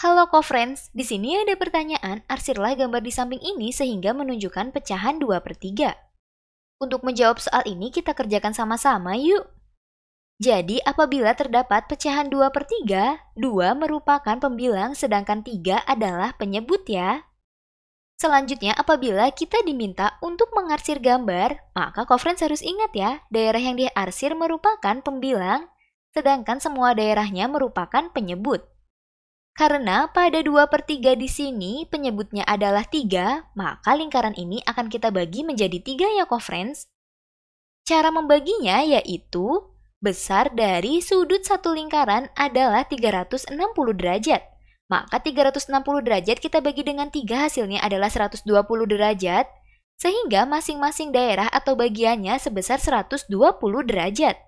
Halo co-friends, di sini ada pertanyaan, arsirlah gambar di samping ini sehingga menunjukkan pecahan 2 per 3. Untuk menjawab soal ini kita kerjakan sama-sama yuk. Jadi apabila terdapat pecahan 2 per 3, 2 merupakan pembilang sedangkan 3 adalah penyebut ya. Selanjutnya apabila kita diminta untuk mengarsir gambar, maka co-friends harus ingat ya, daerah yang diarsir merupakan pembilang, sedangkan semua daerahnya merupakan penyebut. Karena pada 2 per 3 di sini penyebutnya adalah 3, maka lingkaran ini akan kita bagi menjadi 3 ya co-friends. Cara membaginya yaitu besar dari sudut satu lingkaran adalah 360 derajat. Maka 360 derajat kita bagi dengan 3 hasilnya adalah 120 derajat, sehingga masing-masing daerah atau bagiannya sebesar 120 derajat.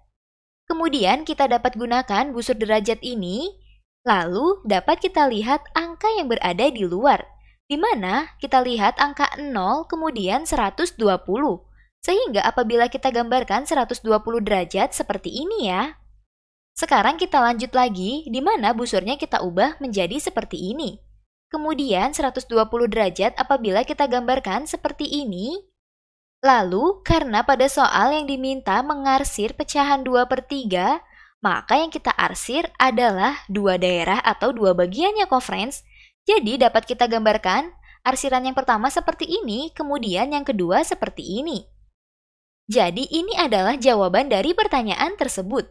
Kemudian kita dapat gunakan busur derajat ini Lalu dapat kita lihat angka yang berada di luar, di mana kita lihat angka 0 kemudian 120. Sehingga apabila kita gambarkan 120 derajat seperti ini ya. Sekarang kita lanjut lagi di mana busurnya kita ubah menjadi seperti ini. Kemudian 120 derajat apabila kita gambarkan seperti ini. Lalu, karena pada soal yang diminta mengarsir pecahan 2 per 3, maka yang kita arsir adalah dua daerah atau dua bagiannya friends. Jadi dapat kita gambarkan arsiran yang pertama seperti ini, kemudian yang kedua seperti ini. Jadi ini adalah jawaban dari pertanyaan tersebut.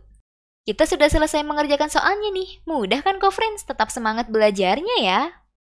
Kita sudah selesai mengerjakan soalnya nih. Mudah kan friends? Tetap semangat belajarnya ya.